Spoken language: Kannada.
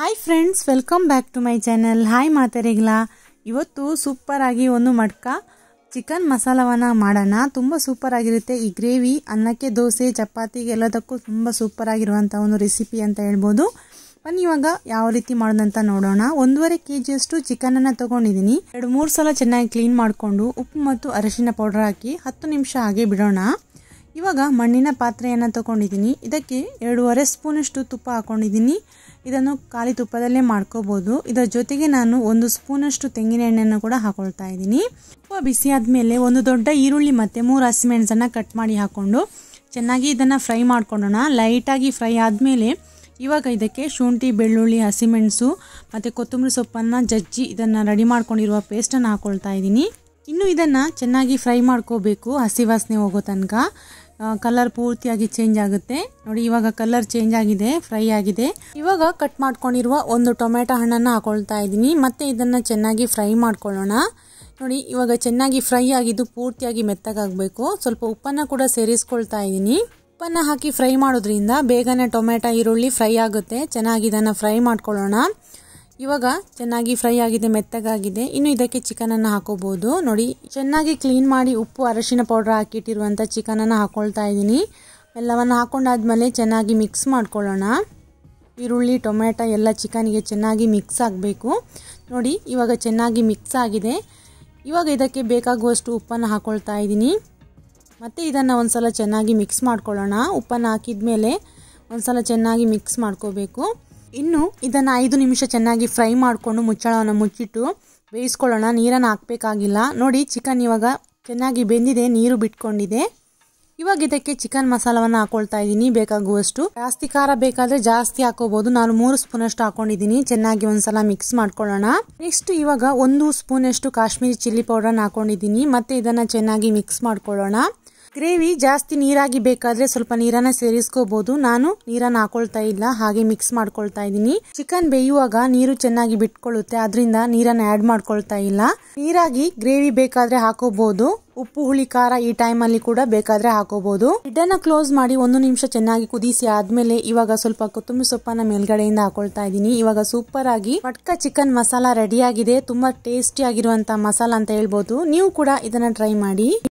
hi friends welcome back to my channel hi ಮಾತಾರಿಗಳ ಇವತ್ತು ಸೂಪರಾಗಿ ಒಂದು ಮಡ್ಕ ಚಿಕನ್ ಮಸಾಲವನ್ನು ಮಾಡೋಣ ತುಂಬ ಸೂಪರಾಗಿರುತ್ತೆ ಈ ಗ್ರೇವಿ ಅನ್ನಕ್ಕೆ ದೋಸೆ ಚಪಾತಿಗೆ ಎಲ್ಲದಕ್ಕೂ ತುಂಬ ಸೂಪರಾಗಿರುವಂಥ ಒಂದು ರೆಸಿಪಿ ಅಂತ ಹೇಳ್ಬೋದು ಬನ್ನಿ ಇವಾಗ ಯಾವ ರೀತಿ ಮಾಡೋದಂತ ನೋಡೋಣ ಒಂದೂವರೆ ಕೆ ಜಿಯಷ್ಟು ಚಿಕನನ್ನು ತೊಗೊಂಡಿದ್ದೀನಿ ಎರಡು ಮೂರು ಸಲ ಚೆನ್ನಾಗಿ ಕ್ಲೀನ್ ಮಾಡಿಕೊಂಡು ಉಪ್ಪು ಮತ್ತು ಅರಶಿನ ಪೌಡರ್ ಹಾಕಿ ಹತ್ತು ನಿಮಿಷ ಹಾಗೆ ಬಿಡೋಣ ಇವಾಗ ಮಣ್ಣಿನ ಪಾತ್ರೆಯನ್ನು ತಗೊಂಡಿದ್ದೀನಿ ಇದಕ್ಕೆ ಎರಡೂವರೆ ಸ್ಪೂನಷ್ಟು ತುಪ್ಪ ಹಾಕ್ಕೊಂಡಿದ್ದೀನಿ ಇದನ್ನು ಖಾಲಿ ತುಪ್ಪದಲ್ಲೇ ಮಾಡ್ಕೋಬೋದು ಇದರ ಜೊತೆಗೆ ನಾನು ಒಂದು ಸ್ಪೂನಷ್ಟು ತೆಂಗಿನ ಎಣ್ಣೆಯನ್ನು ಕೂಡ ಹಾಕೊಳ್ತಾ ಇದ್ದೀನಿ ತುಪ್ಪ ಬಿಸಿ ಆದಮೇಲೆ ಒಂದು ದೊಡ್ಡ ಈರುಳ್ಳಿ ಮತ್ತು ಮೂರು ಹಸಿಮೆಣಸನ್ನು ಕಟ್ ಮಾಡಿ ಹಾಕ್ಕೊಂಡು ಚೆನ್ನಾಗಿ ಇದನ್ನು ಫ್ರೈ ಮಾಡ್ಕೊಳ್ಳೋಣ ಲೈಟಾಗಿ ಫ್ರೈ ಆದಮೇಲೆ ಇವಾಗ ಇದಕ್ಕೆ ಶುಂಠಿ ಬೆಳ್ಳುಳ್ಳಿ ಹಸಿಮೆಣಸು ಮತ್ತು ಕೊತ್ತಂಬರಿ ಸೊಪ್ಪನ್ನು ಜಜ್ಜಿ ಇದನ್ನು ರೆಡಿ ಮಾಡ್ಕೊಂಡಿರುವ ಪೇಸ್ಟನ್ನು ಹಾಕ್ಕೊಳ್ತಾ ಇದ್ದೀನಿ ಇನ್ನು ಇದನ್ನು ಚೆನ್ನಾಗಿ ಫ್ರೈ ಮಾಡ್ಕೋಬೇಕು ಹಸಿ ವಾಸನೆ ಹೋಗೋ ತನಕ ಕಲರ್ ಪೂರ್ತಿಯಾಗಿ ಚೇಂಜ್ ಆಗುತ್ತೆ ನೋಡಿ ಇವಾಗ ಕಲರ್ ಚೇಂಜ್ ಆಗಿದೆ ಫ್ರೈ ಆಗಿದೆ ಇವಾಗ ಕಟ್ ಮಾಡ್ಕೊಂಡಿರುವ ಒಂದು ಟೊಮೆಟೊ ಹಣ್ಣನ್ನು ಹಾಕೊಳ್ತಾ ಇದ್ದೀನಿ ಮತ್ತೆ ಇದನ್ನು ಚೆನ್ನಾಗಿ ಫ್ರೈ ಮಾಡ್ಕೊಳ್ಳೋಣ ನೋಡಿ ಇವಾಗ ಚೆನ್ನಾಗಿ ಫ್ರೈ ಆಗಿದ್ದು ಪೂರ್ತಿಯಾಗಿ ಮೆತ್ತಗಾಗಬೇಕು ಸ್ವಲ್ಪ ಉಪ್ಪನ್ನು ಕೂಡ ಸೇರಿಸ್ಕೊಳ್ತಾ ಇದ್ದೀನಿ ಉಪ್ಪನ್ನು ಹಾಕಿ ಫ್ರೈ ಮಾಡೋದ್ರಿಂದ ಬೇಗನೆ ಟೊಮೆಟೊ ಈರುಳ್ಳಿ ಫ್ರೈ ಆಗುತ್ತೆ ಚೆನ್ನಾಗಿ ಇದನ್ನು ಫ್ರೈ ಮಾಡ್ಕೊಳ್ಳೋಣ ಇವಾಗ ಚೆನ್ನಾಗಿ ಫ್ರೈ ಆಗಿದೆ ಮೆತ್ತಗಾಗಿದೆ ಇನ್ನು ಇದಕ್ಕೆ ಚಿಕನನ್ನು ಹಾಕೋಬಹುದು ನೋಡಿ ಚೆನ್ನಾಗಿ ಕ್ಲೀನ್ ಮಾಡಿ ಉಪ್ಪು ಅರಶಿನ ಪೌಡ್ರ್ ಹಾಕಿಟ್ಟಿರುವಂಥ ಚಿಕನನ್ನು ಹಾಕೊಳ್ತಾ ಇದ್ದೀನಿ ಎಲ್ಲವನ್ನು ಹಾಕೊಂಡಾದ್ಮೇಲೆ ಚೆನ್ನಾಗಿ ಮಿಕ್ಸ್ ಮಾಡ್ಕೊಳ್ಳೋಣ ಈರುಳ್ಳಿ ಟೊಮೆಟೊ ಎಲ್ಲ ಚಿಕನ್ಗೆ ಚೆನ್ನಾಗಿ ಮಿಕ್ಸ್ ಆಗಬೇಕು ನೋಡಿ ಇವಾಗ ಚೆನ್ನಾಗಿ ಮಿಕ್ಸ್ ಆಗಿದೆ ಇವಾಗ ಇದಕ್ಕೆ ಬೇಕಾಗುವಷ್ಟು ಉಪ್ಪನ್ನು ಹಾಕ್ಕೊಳ್ತಾ ಇದ್ದೀನಿ ಮತ್ತು ಇದನ್ನು ಒಂದು ಸಲ ಚೆನ್ನಾಗಿ ಮಿಕ್ಸ್ ಮಾಡ್ಕೊಳ್ಳೋಣ ಉಪ್ಪನ್ನು ಹಾಕಿದ ಮೇಲೆ ಒಂದು ಸಲ ಚೆನ್ನಾಗಿ ಮಿಕ್ಸ್ ಮಾಡ್ಕೋಬೇಕು ಇನ್ನು ಇದನ್ನು ಐದು ನಿಮಿಷ ಚೆನ್ನಾಗಿ ಫ್ರೈ ಮಾಡಿಕೊಂಡು ಮುಚ್ಚಳವನ್ನು ಮುಚ್ಚಿಟ್ಟು ಬೇಯಿಸ್ಕೊಳ್ಳೋಣ ನೀರನ್ನು ಹಾಕಬೇಕಾಗಿಲ್ಲ ನೋಡಿ ಚಿಕನ್ ಇವಾಗ ಚೆನ್ನಾಗಿ ಬೆಂದಿದೆ ನೀರು ಬಿಟ್ಕೊಂಡಿದೆ ಇವಾಗ ಇದಕ್ಕೆ ಚಿಕನ್ ಮಸಾಲವನ್ನು ಹಾಕೊಳ್ತಾ ಇದ್ದೀನಿ ಬೇಕಾಗುವಷ್ಟು ಜಾಸ್ತಿ ಖಾರ ಬೇಕಾದರೆ ಜಾಸ್ತಿ ಹಾಕೋಬಹುದು ನಾನು ಮೂರು ಸ್ಪೂನಷ್ಟು ಹಾಕೊಂಡಿದ್ದೀನಿ ಚೆನ್ನಾಗಿ ಒಂದ್ಸಲ ಮಿಕ್ಸ್ ಮಾಡ್ಕೊಳ್ಳೋಣ ನೆಕ್ಸ್ಟ್ ಇವಾಗ ಒಂದು ಸ್ಪೂನಷ್ಟು ಕಾಶ್ಮೀರಿ ಚಿಲ್ಲಿ ಪೌಡರ್ನ ಹಾಕೊಂಡಿದ್ದೀನಿ ಮತ್ತೆ ಇದನ್ನು ಚೆನ್ನಾಗಿ ಮಿಕ್ಸ್ ಮಾಡ್ಕೊಳ್ಳೋಣ ಗ್ರೇವಿ ಜಾಸ್ತಿ ನೀರಾಗಿ ಬೇಕಾದ್ರೆ ಸ್ವಲ್ಪ ನೀರನ್ನ ಸೇರಿಸ್ಕೋಬಹುದು ನಾನು ನೀರನ್ನ ಹಾಕೊಳ್ತಾ ಇಲ್ಲ ಹಾಗೆ ಮಿಕ್ಸ್ ಮಾಡ್ಕೊಳ್ತಾ ಇದ್ದೀನಿ ಚಿಕನ್ ಬೇಯುವಾಗ ನೀರು ಚೆನ್ನಾಗಿ ಬಿಟ್ಕೊಳ್ಳುತ್ತೆ ಅದರಿಂದ ನೀರನ್ನ ಆಡ್ ಮಾಡ್ಕೊಳ್ತಾ ಇಲ್ಲ ನೀರಾಗಿ ಗ್ರೇವಿ ಬೇಕಾದ್ರೆ ಹಾಕೋಬಹುದು ಉಪ್ಪು ಹುಳಿ ಖಾರ ಈ ಟೈಮ್ ಅಲ್ಲಿ ಕೂಡ ಬೇಕಾದ್ರೆ ಹಾಕೋಬಹುದು ಇದನ್ನ ಕ್ಲೋಸ್ ಮಾಡಿ ಒಂದು ನಿಮಿಷ ಚೆನ್ನಾಗಿ ಕುದಿಸಿ ಆದ್ಮೇಲೆ ಇವಾಗ ಸ್ವಲ್ಪ ಕೊತ್ತಂಬರಿ ಸೊಪ್ಪನ್ನ ಮೇಲ್ಗಡೆಯಿಂದ ಹಾಕೊಳ್ತಾ ಇದ್ದೀನಿ ಇವಾಗ ಸೂಪರ್ ಆಗಿ ಮಟ್ಕ ಚಿಕನ್ ಮಸಾಲ ರೆಡಿ ಆಗಿದೆ ತುಂಬಾ ಟೇಸ್ಟಿ ಆಗಿರುವಂತಹ ಮಸಾಲ ಅಂತ ಹೇಳ್ಬಹುದು ನೀವು ಕೂಡ ಇದನ್ನ ಟ್ರೈ ಮಾಡಿ